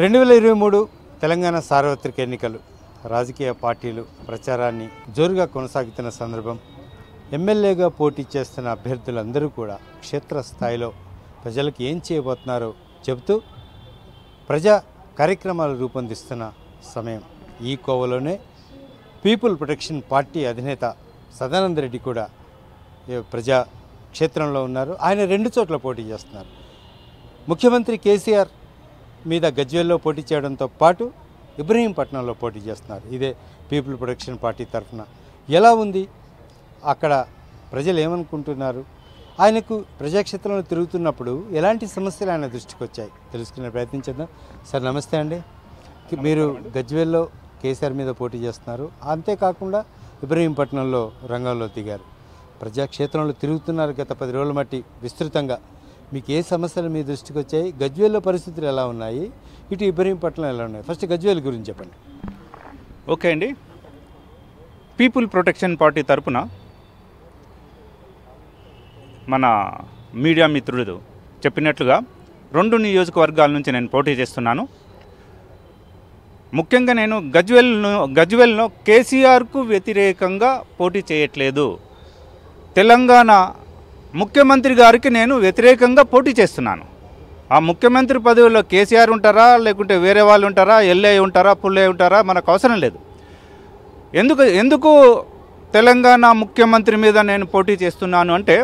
రెండు వేల ఇరవై మూడు తెలంగాణ సార్వత్రిక ఎన్నికలు రాజకీయ పార్టీలు ప్రచారాన్ని జోరుగా కొనసాగుతున్న సందర్భం ఎమ్మెల్యేగా పోటీ చేస్తున్న అభ్యర్థులందరూ కూడా క్షేత్రస్థాయిలో ప్రజలకు ఏం చేయబోతున్నారో చెబుతూ ప్రజా కార్యక్రమాలు రూపొందిస్తున్న సమయం ఈ కోవలోనే పీపుల్ ప్రొటెక్షన్ పార్టీ అధినేత సదానంద రెడ్డి కూడా ప్రజా క్షేత్రంలో ఉన్నారు ఆయన రెండు చోట్ల పోటీ చేస్తున్నారు ముఖ్యమంత్రి కేసీఆర్ మీద గజ్వేల్లో పోటీ చేయడంతో పాటు ఇబ్రహీంపట్నంలో పోటీ చేస్తున్నారు ఇదే పీపుల్ ప్రొటెక్షన్ పార్టీ తరఫున ఎలా ఉంది అక్కడ ప్రజలు ఏమనుకుంటున్నారు ఆయనకు ప్రజాక్షేత్రంలో తిరుగుతున్నప్పుడు ఎలాంటి సమస్యలు ఆయన దృష్టికి వచ్చాయి తెలుసుకునే ప్రయత్నించేద్దాం సార్ నమస్తే అండి మీరు గజ్వేల్లో కేసీఆర్ మీద పోటీ చేస్తున్నారు అంతేకాకుండా ఇబ్రహీంపట్నంలో రంగంలో దిగారు ప్రజాక్షేత్రంలో తిరుగుతున్నారు గత పది రోజుల మట్టి విస్తృతంగా మీకు ఏ సమస్యలు మీ దృష్టికి వచ్చాయి గజ్వేల్లో పరిస్థితులు ఎలా ఉన్నాయి ఇటు ఇబ్రహీంపట్నం ఎలా ఉన్నాయి ఫస్ట్ గజ్వేల్ గురించి చెప్పండి ఓకే అండి పీపుల్ ప్రొటెక్షన్ పార్టీ తరపున మన మీడియా మిత్రుడు చెప్పినట్లుగా రెండు నియోజకవర్గాల నుంచి నేను పోటీ చేస్తున్నాను ముఖ్యంగా నేను గజ్వెల్ను గజ్వెల్ను కేసీఆర్కు వ్యతిరేకంగా పోటీ చేయట్లేదు తెలంగాణ ముఖ్యమంత్రి గారికి నేను వ్యతిరేకంగా పోటీ చేస్తున్నాను ఆ ముఖ్యమంత్రి పదవిలో కేసీఆర్ ఉంటారా లేకుంటే వేరే వాళ్ళు ఉంటారా ఎల్ఏ ఉంటారా పుల్లే ఉంటారా మనకు అవసరం లేదు ఎందుకు ఎందుకు తెలంగాణ ముఖ్యమంత్రి మీద నేను పోటీ చేస్తున్నాను అంటే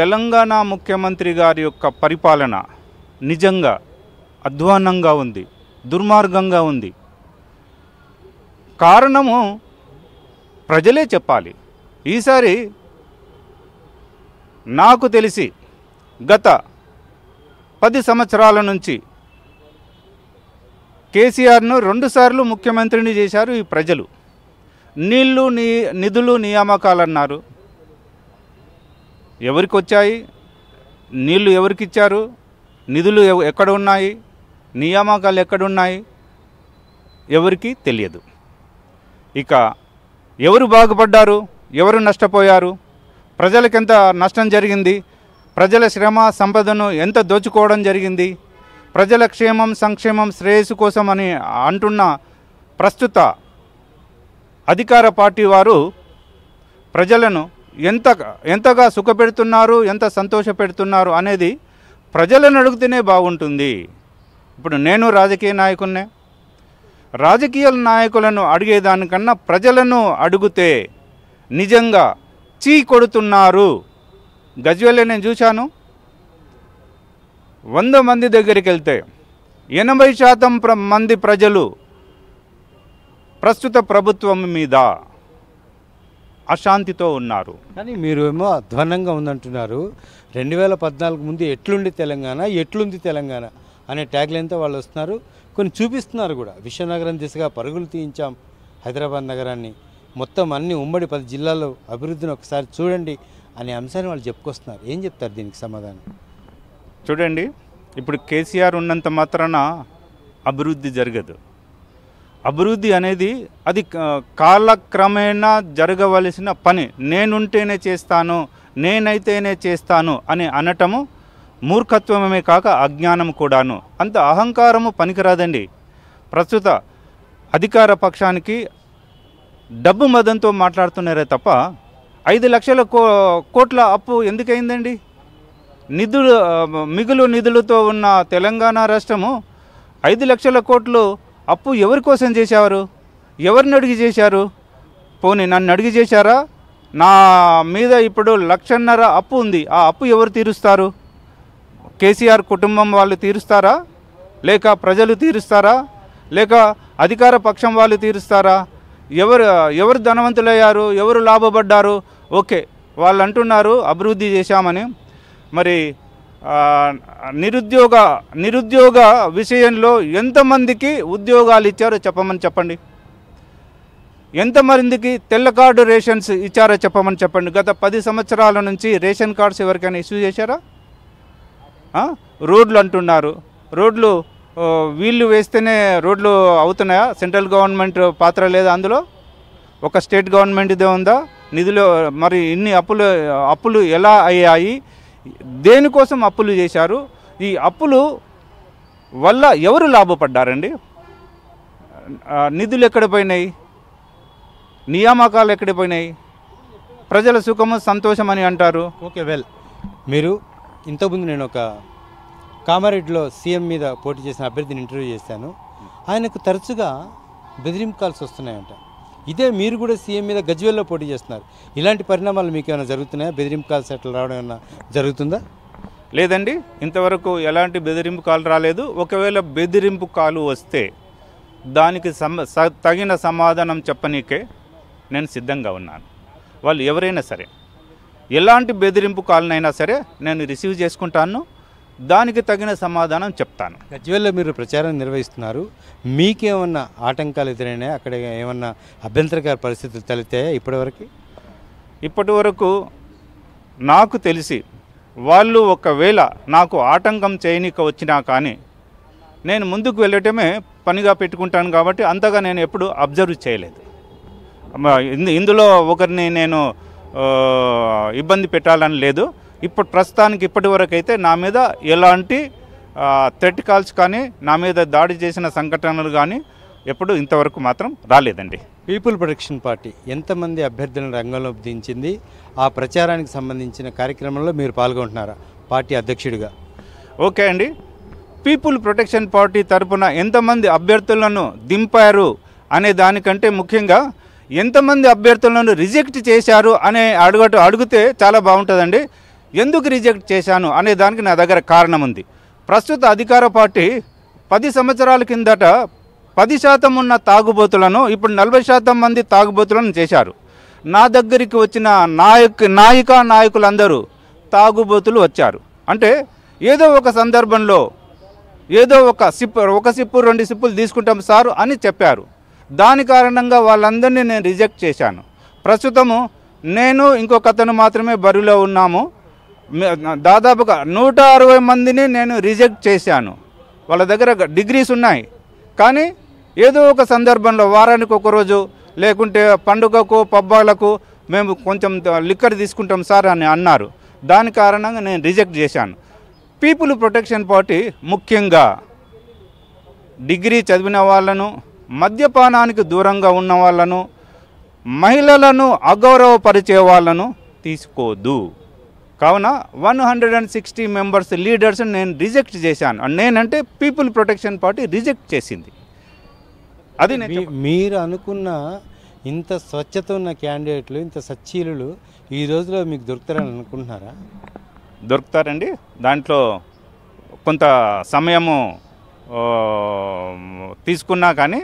తెలంగాణ ముఖ్యమంత్రి గారి యొక్క పరిపాలన నిజంగా అధ్వానంగా ఉంది దుర్మార్గంగా ఉంది కారణము ప్రజలే చెప్పాలి ఈసారి నాకు తెలిసి గత పది సంవత్సరాల నుంచి కేసీఆర్ను రెండుసార్లు ముఖ్యమంత్రిని చేశారు ఈ ప్రజలు నీళ్లు నీ నిధులు నియామకాలన్నారు ఎవరికి వచ్చాయి నీళ్లు ఎవరికిచ్చారు నిధులు ఎక్కడ ఉన్నాయి నియామకాలు ఎక్కడున్నాయి ఎవరికి తెలియదు ఇక ఎవరు బాగుపడ్డారు ఎవరు నష్టపోయారు ప్రజలకు ఎంత నష్టం జరిగింది ప్రజల శ్రమ సంపదను ఎంత దోచుకోవడం జరిగింది ప్రజల క్షేమం సంక్షేమం శ్రేయస్సు కోసం అని అంటున్న ప్రస్తుత అధికార పార్టీ వారు ప్రజలను ఎంత ఎంతగా సుఖపెడుతున్నారు ఎంత సంతోష పెడుతున్నారు అనేది ప్రజలను అడుగుతూనే బాగుంటుంది ఇప్పుడు నేను రాజకీయ నాయకున్నే రాజకీయ నాయకులను అడిగేదానికన్నా ప్రజలను అడిగితే నిజంగా చీ కొడుతున్నారు గజ్వేల్లో నేను చూశాను వంద మంది దగ్గరికి వెళ్తే ఎనభై శాతం ప్ర మంది ప్రజలు ప్రస్తుత ప్రభుత్వం మీద అశాంతితో ఉన్నారు కానీ మీరు ఏమో అధ్వన్నంగా ఉందంటున్నారు రెండు వేల పద్నాలుగు ముందు ఎట్లుండి తెలంగాణ ఎట్లుంది తెలంగాణ అనే ట్యాగ్లైన్తో వాళ్ళు వస్తున్నారు కొన్ని చూపిస్తున్నారు కూడా విశ్వనగరం దిశగా పరుగులు తీయించాం హైదరాబాద్ నగరాన్ని మొత్తం అన్ని ఉమ్మడి పది జిల్లాల్లో అభివృద్ధిని ఒకసారి చూడండి అనే అంశాన్ని వాళ్ళు చెప్పుకొస్తున్నారు ఏం చెప్తారు దీనికి సమాధానం చూడండి ఇప్పుడు కేసీఆర్ ఉన్నంత మాత్రాన అభివృద్ధి జరగదు అభివృద్ధి అనేది అది కాలక్రమేణా జరగవలసిన పని నేనుంటేనే చేస్తాను నేనైతేనే చేస్తాను అని అనటము మూర్ఖత్వమే కాక అజ్ఞానం కూడాను అంత అహంకారము పనికిరాదండి ప్రస్తుత అధికార పక్షానికి డబ్బు మదంతో మాట్లాడుతున్నారే తప్ప ఐదు లక్షల కో కోట్ల అప్పు ఎందుకైందండి నిధులు మిగులు నిధులతో ఉన్న తెలంగాణ రాష్ట్రము ఐదు లక్షల కోట్లు అప్పు ఎవరి కోసం చేశారు ఎవరిని అడిగి చేశారు పోనీ నన్ను అడిగి చేశారా నా మీద ఇప్పుడు లక్షన్నర అప్పు ఉంది ఆ అప్పు ఎవరు తీరుస్తారు కేసీఆర్ కుటుంబం వాళ్ళు తీరుస్తారా లేక ప్రజలు తీరుస్తారా లేక అధికార పక్షం వాళ్ళు తీరుస్తారా ఎవరు ఎవరు ధనవంతులయ్యారు ఎవరు లాభపడ్డారు ఓకే వాళ్ళు అంటున్నారు అభివృద్ధి చేశామని మరి నిరుద్యోగ నిరుద్యోగ విషయంలో ఎంతమందికి ఉద్యోగాలు ఇచ్చారో చెప్పమని చెప్పండి ఎంతమందికి తెల్ల కార్డు రేషన్స్ ఇచ్చారో చెప్పమని చెప్పండి గత పది సంవత్సరాల నుంచి రేషన్ కార్డ్స్ ఎవరికైనా ఇష్యూ చేశారా రోడ్లు అంటున్నారు రోడ్లు వీళ్ళు వేస్తేనే రోడ్లు అవుతున్నాయా సెంట్రల్ గవర్నమెంట్ పాత్ర లేదా అందులో ఒక స్టేట్ గవర్నమెంట్దే ఉందా నిధులు మరి ఇన్ని అప్పులు అప్పులు ఎలా అయ్యాయి దేనికోసం అప్పులు చేశారు ఈ అప్పులు వల్ల ఎవరు లాభపడ్డారండి నిధులు ఎక్కడ పోయినాయి నియామకాలు ఎక్కడ పోయినాయి ప్రజల సుఖము సంతోషం అని అంటారు ఓకే వెల్ మీరు ఇంతకుముందు నేను ఒక కామారెడ్డిలో సీఎం మీద పోటీ చేసిన అభ్యర్థిని ఇంటర్వ్యూ చేశాను ఆయనకు తరచుగా బెదిరింపు కాల్స్ వస్తున్నాయంట ఇదే మీరు కూడా సీఎం మీద గజ్వేల్లో పోటీ చేస్తున్నారు ఇలాంటి పరిణామాలు మీకు ఏమైనా జరుగుతున్నాయా బెదిరింపు కాల్స్ ఎట్లా రావడం ఏమైనా జరుగుతుందా లేదండి ఇంతవరకు ఎలాంటి బెదిరింపు కాల్ రాలేదు ఒకవేళ బెదిరింపు కాలు వస్తే దానికి సమ తగిన సమాధానం చెప్పనీకే నేను సిద్ధంగా ఉన్నాను వాళ్ళు ఎవరైనా సరే ఎలాంటి బెదిరింపు కాలనైనా సరే నేను రిసీవ్ చేసుకుంటాను దానికి తగిన సమాధానం చెప్తాను గజ్వేల్లో మీరు ప్రచారం నిర్వహిస్తున్నారు మీకేమన్నా ఆటంకాలు ఎదురైనా అక్కడ ఏమన్నా అభ్యంతరకర పరిస్థితులు తలెత్తాయా ఇప్పటివరకు ఇప్పటి వరకు నాకు తెలిసి వాళ్ళు ఒకవేళ నాకు ఆటంకం చేయనీక వచ్చినా కానీ నేను ముందుకు వెళ్ళటమే పనిగా పెట్టుకుంటాను కాబట్టి అంతగా నేను ఎప్పుడు అబ్జర్వ్ చేయలేదు ఇందులో ఒకరిని నేను ఇబ్బంది పెట్టాలని లేదు ఇప్పుడు ప్రస్తుతానికి ఇప్పటి వరకు అయితే నా మీద ఎలాంటి థ్రెట్ కాల్స్ కానీ నా మీద దాడి చేసిన సంఘటనలు కానీ ఎప్పుడు ఇంతవరకు మాత్రం రాలేదండి పీపుల్ ప్రొటెక్షన్ పార్టీ ఎంతమంది అభ్యర్థులను రంగంలో దించింది ఆ ప్రచారానికి సంబంధించిన కార్యక్రమంలో మీరు పాల్గొంటున్నారా పార్టీ అధ్యక్షుడిగా ఓకే అండి పీపుల్ ప్రొటెక్షన్ పార్టీ తరపున ఎంతమంది అభ్యర్థులను దింపారు అనే దానికంటే ముఖ్యంగా ఎంతమంది అభ్యర్థులను రిజెక్ట్ చేశారు అనే అడుగటు అడిగితే చాలా బాగుంటుందండి ఎందుకు రిజెక్ట్ చేశాను అనే దానికి నా దగ్గర కారణం ఉంది ప్రస్తుత అధికార పార్టీ పది సంవత్సరాల కిందట పది శాతం ఉన్న తాగుబోతులను ఇప్పుడు నలభై శాతం మంది తాగుబోతులను చేశారు నా దగ్గరికి వచ్చిన నాయక్ నాయికా నాయకులందరూ తాగుబోతులు వచ్చారు అంటే ఏదో ఒక సందర్భంలో ఏదో ఒక సిప్పు ఒక సిప్పు రెండు సిప్పులు తీసుకుంటాం సారు అని చెప్పారు దాని కారణంగా వాళ్ళందరినీ నేను రిజెక్ట్ చేశాను ప్రస్తుతము నేను ఇంకొక అతను మాత్రమే బరిలో ఉన్నాము దాదాపుగా నూట అరవై మందిని నేను రిజెక్ట్ చేశాను వాళ్ళ దగ్గర డిగ్రీస్ ఉన్నాయి కానీ ఏదో ఒక సందర్భంలో వారానికి ఒకరోజు లేకుంటే పండుగకు పబ్బాలకు మేము కొంచెం లిక్కర్ తీసుకుంటాం సార్ అని అన్నారు దాని కారణంగా నేను రిజెక్ట్ చేశాను పీపుల్ ప్రొటెక్షన్ పార్టీ ముఖ్యంగా డిగ్రీ చదివిన వాళ్ళను మద్యపానానికి దూరంగా ఉన్న వాళ్ళను మహిళలను అగౌరవపరిచే వాళ్ళను తీసుకోదు కావున one hundred and sixty members leaders నేను రిజెక్ట్ చేశాను నేనంటే పీపుల్ ప్రొటెక్షన్ పార్టీ రిజెక్ట్ చేసింది అది మీరు అనుకున్న ఇంత స్వచ్ఛత ఉన్న క్యాండిడేట్లు ఇంత సచ్చీలు ఈ రోజులో మీకు దొరుకుతారని అనుకుంటున్నారా దొరుకుతారండి దాంట్లో కొంత సమయము తీసుకున్నా కానీ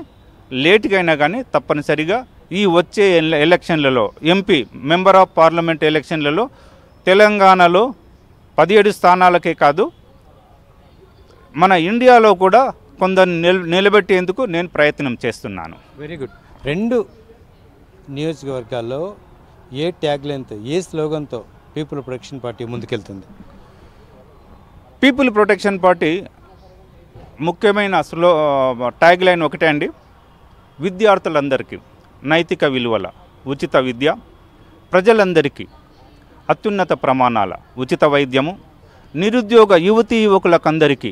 లేటుకైనా అయినా కానీ తప్పనిసరిగా ఈ వచ్చే ఎలక్షన్లలో ఎంపీ మెంబర్ ఆఫ్ పార్లమెంట్ ఎలక్షన్లలో తెలంగాణలో పదిహేడు స్థానాలకే కాదు మన ఇండియాలో కూడా కొందరు నిల నిలబెట్టేందుకు నేను ప్రయత్నం చేస్తున్నాను వెరీ గుడ్ రెండు నియోజకవర్గాల్లో ఏ ట్యాగ్ లైన్తో ఏ స్లోగన్తో పీపుల్ ప్రొటెక్షన్ పార్టీ ముందుకెళ్తుంది పీపుల్ ప్రొటెక్షన్ పార్టీ ముఖ్యమైన స్లో ట్యాగ్ లైన్ ఒకటే అండి విద్యార్థులందరికీ నైతిక విలువల ఉచిత విద్య ప్రజలందరికీ అత్యున్నత ప్రమాణాల ఉచిత వైద్యము నిరుద్యోగ యువతీ యువకులకందరికీ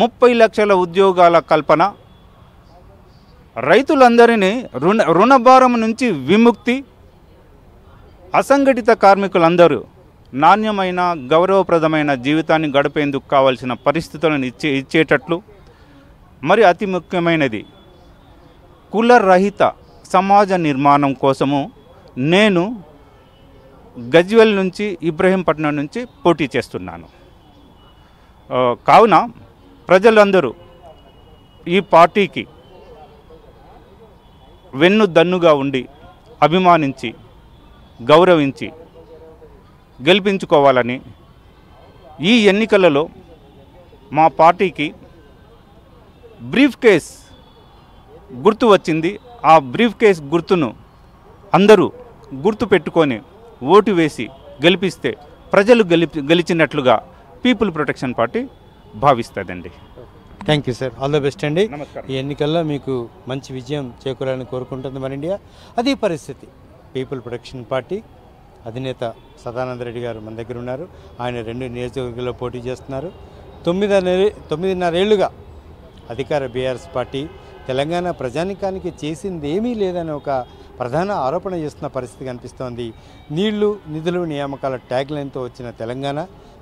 ముప్పై లక్షల ఉద్యోగాల కల్పన రైతులందరినీ రుణ రుణభారం నుంచి విముక్తి అసంఘటిత కార్మికులందరూ నాణ్యమైన గౌరవప్రదమైన జీవితాన్ని గడిపేందుకు కావలసిన పరిస్థితులను ఇచ్చే ఇచ్చేటట్లు మరి అతి ముఖ్యమైనది కులరహిత సమాజ నిర్మాణం కోసము నేను గజ్వెల్ నుంచి ఇబ్రహీంపట్నం నుంచి పోటీ చేస్తున్నాను కావున ప్రజలందరూ ఈ పార్టీకి వెన్ను దన్నుగా ఉండి అభిమానించి గౌరవించి గెలిపించుకోవాలని ఈ ఎన్నికలలో మా పార్టీకి బ్రీఫ్ కేస్ గుర్తు వచ్చింది ఆ బ్రీఫ్ కేస్ గుర్తును అందరూ గుర్తు పెట్టుకొని ఓటు వేసి గెలిపిస్తే ప్రజలు గెలిపి గెలిచినట్లుగా పీపుల్ ప్రొటెక్షన్ పార్టీ భావిస్తుందండి thank you sir all the best అండి ఈ ఎన్నికల్లో మీకు మంచి విజయం చేకూరాలని కోరుకుంటుంది మన ఇండియా అదే పరిస్థితి పీపుల్ ప్రొటెక్షన్ పార్టీ అధినేత సదానందరెడ్డి గారు మన దగ్గర ఉన్నారు ఆయన రెండు నియోజకవర్గాల్లో పోటీ చేస్తున్నారు తొమ్మిదిన్నర తొమ్మిదిన్నరేళ్లుగా అధికార బీఆర్ఎస్ పార్టీ తెలంగాణ ప్రజానికానికి చేసింది ఏమీ లేదని ఒక ప్రధాన ఆరోపణ చేస్తున్న పరిస్థితి కనిపిస్తోంది నీళ్లు నిధులు నియామకాల ట్యాగ్ లైన్తో వచ్చిన తెలంగాణ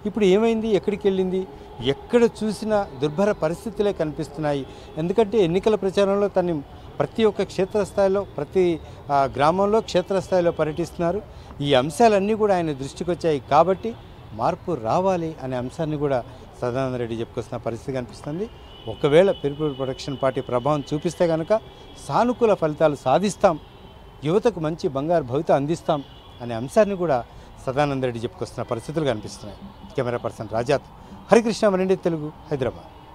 ఇప్పుడు ఏమైంది ఎక్కడికి వెళ్ళింది ఎక్కడ చూసినా దుర్భర పరిస్థితులే కనిపిస్తున్నాయి ఎందుకంటే ఎన్నికల ప్రచారంలో తను ప్రతి ఒక్క క్షేత్రస్థాయిలో ప్రతి గ్రామంలో క్షేత్రస్థాయిలో పర్యటిస్తున్నారు ఈ అంశాలన్నీ కూడా ఆయన దృష్టికి వచ్చాయి కాబట్టి మార్పు రావాలి అనే అంశాన్ని కూడా సదానంద రెడ్డి చెప్పుకొస్తున్న పరిస్థితి కనిపిస్తుంది ఒకవేళ పీపుల్ ప్రొటెక్షన్ పార్టీ ప్రభావం చూపిస్తే కనుక సానుకూల ఫలితాలు సాధిస్తాం యువతకు మంచి బంగారు భవిత అందిస్తాం అనే అంశాన్ని కూడా సదానందరెడ్డి చెప్పుకొస్తున్న పరిస్థితులు కనిపిస్తున్నాయి కెమెరా పర్సన్ రాజాత్ హరికృష్ణ మరెండి తెలుగు హైదరాబాద్